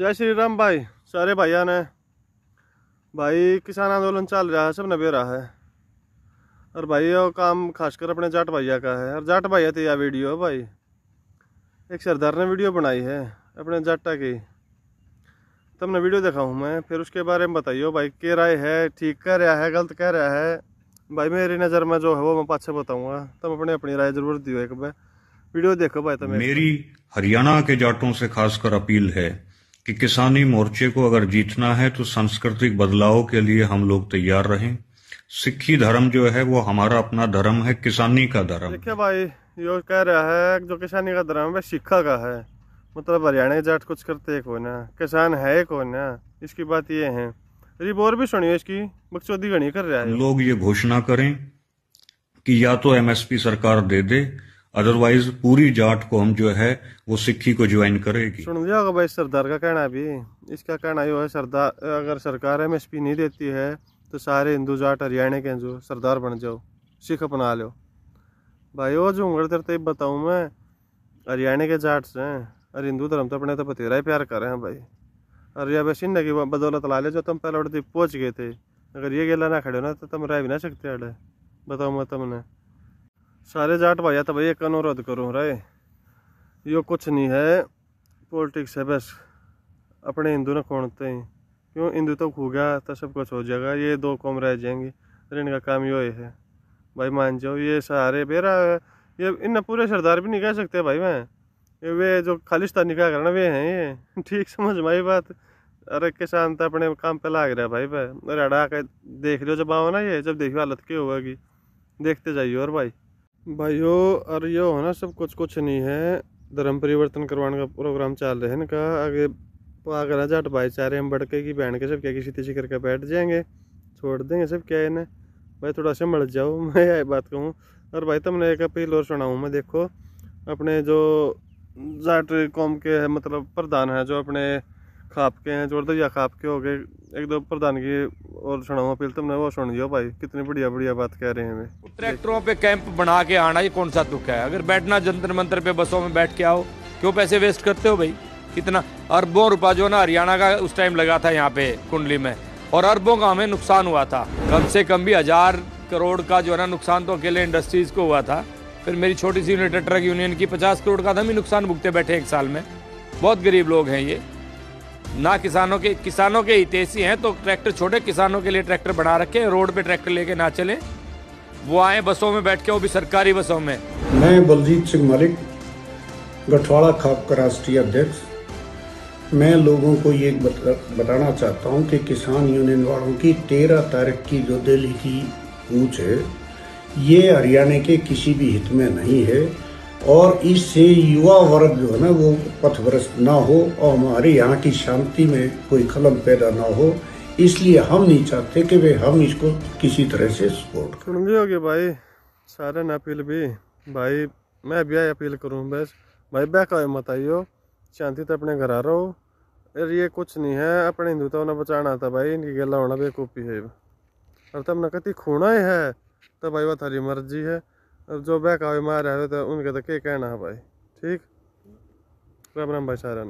जय श्री राम भाई सारे भाइया ने भाई किसान आंदोलन चल रहा है सब ने रहा है और भाई वो काम खासकर अपने जाट भैया का है और जाट भैया थी यह वीडियो भाई एक सरदार ने वीडियो बनाई है अपने जाटा की तब ने वीडियो देखा हूँ मैं फिर उसके बारे में बताइयो भाई के राय है ठीक कह रहा है गलत कह रहा है भाई मेरी नज़र में जो है वो मैं पाछे बताऊँगा तब अपने अपनी राय जरूर दी एक बार वीडियो देखो भाई तब मेरी हरियाणा के जाटों से खासकर अपील है कि किसानी मोर्चे को अगर जीतना है तो सांस्कृतिक बदलाव के लिए हम लोग तैयार रहें सिखी धर्म जो है वो हमारा अपना धर्म है किसानी का धर्म देखिए भाई यो कह रहा है जो किसानी का धर्म है सिखा का है मतलब हरियाणा जाट कुछ करते को ना किसान है को ना इसकी बात ये है अरे और भी सुनियो इसकी बक्चौधी घनी कर रहा है लोग ये घोषणा करें कि या तो एमएसपी सरकार दे दे अदरवाइज पूरी जाट को हम जो है वो सिक्खी को ज्वाइन करेगी सुन लिया भाई सरदार का कहना भी इसका कहना यो है सरदार अगर सरकार एम एस पी नहीं देती है तो सारे हिंदू जाट हरियाणा के जो सरदार बन जाओ सिख अपना लो भाई वो झूंगड़ तेरे तब बताऊँ मैं हरियाणा के जाट से और हिंदू धर्म तो अपने तो बतेरा ही प्यार कर रहे हैं भाई और यह वैसे ना कि बदौलत ला ले जो तुम पहले उड़ती पहुँच गए थे अगर ये गेला ना खड़े हो ना तो तुम रह भी ना सकते अड़े बताओ मैं तुमने सारे जाट भाई तो भाई एक अनुरोध करूँ राय यो कुछ नहीं है पॉलिटिक्स है बस अपने हिंदू ने खोणते हैं क्यों हिंदू तो खो गया तो सब कुछ हो जाएगा ये दो कौम रह जाएंगे अरे इनका काम यो है भाई मान जाओ ये सारे बेरा ये इन पूरे सरदार भी नहीं कह सकते भाई मैं ये वे जो खालिस्तानी का कारण वे हैं ये ठीक समझ माई बात अरे किसान तो अपने काम पे लाग रहा है भाई भाई अरे अड़ा के देख लो जब आओ ना ये जब देखियो हालत की होगी देखते जाइए और भाई भाइयों और यो हो ना सब कुछ कुछ नहीं है धर्म परिवर्तन करवाने का प्रोग्राम चल रहे हैं का आगे पागल है झट भाईचारे हम बड़के की बहन के सब क्या किसी तीसरी करके बैठ जाएंगे छोड़ देंगे सब क्या इन्हें भाई थोड़ा सा मड़ जाओ मैं यही बात कहूँ और भाई तुमने एक अपील और सुनाऊँ मैं देखो अपने जो जाट कौम के मतलब प्रधान हैं जो अपने खाप के हैं जोड़ते या खाप के हो गए एक दो प्रधानगी और सुनावा पहले तुमने वो सुन लियो भाई कितनी बढ़िया बढ़िया बात कह रहे हैं हमें ट्रैक्टरों पे कैंप बना के आना ये कौन सा दुख है अगर बैठना जंतर मंत्र पे बसों में बैठ के आओ क्यों पैसे वेस्ट करते हो भाई कितना अरबों रुपया जो ना हरियाणा का उस टाइम लगा था यहाँ पे कुंडली में और अरबों का हमें नुकसान हुआ था कम से कम भी हजार करोड़ का जो है ना नुकसान तो अकेले इंडस्ट्रीज को हुआ था फिर मेरी छोटी सी यूनिट ट्रक यूनियन की पचास करोड़ का था तो भी नुकसान भुगते बैठे एक साल में बहुत गरीब लोग हैं ये ना किसानों के किसानों के हितेशी हैं तो ट्रैक्टर छोड़े किसानों के लिए ट्रैक्टर बना रखे रोड पे ट्रैक्टर लेके ना चले वो आए बसों में बैठ के वो भी सरकारी बसों में मैं बलजीत सिंह मलिक गठवाड़ा खाप का राष्ट्रीय अध्यक्ष मैं लोगों को ये बताना चाहता हूँ कि किसान यूनियन वालों की तेरह तारीख की जो दिल्ली की ऊँच है ये हरियाणा के किसी भी हित में नहीं है और इससे युवा वर्ग जो है ना वो पथभ्रष्ट ना हो और हमारे यहाँ की शांति में कोई खलम पैदा ना हो इसलिए हम नहीं चाहते कि भाई हम इसको किसी तरह से सपोर्ट सुन गए भाई सारे ने अपील भी भाई मैं भी अपील करूँ बस भाई बह का मत आइयो शांति तो अपने घर आ रहा हो ये कुछ नहीं है अपने हिंदुता तो ने बचाना था भाई इनकी गला होना बेकूफ़ी है और तब नकती खूना है तो भाई वह थारी मर्जी है अब जो बैक आवे मारे तो उनके तो कहना है भाई ठीक राम राम भाई सारा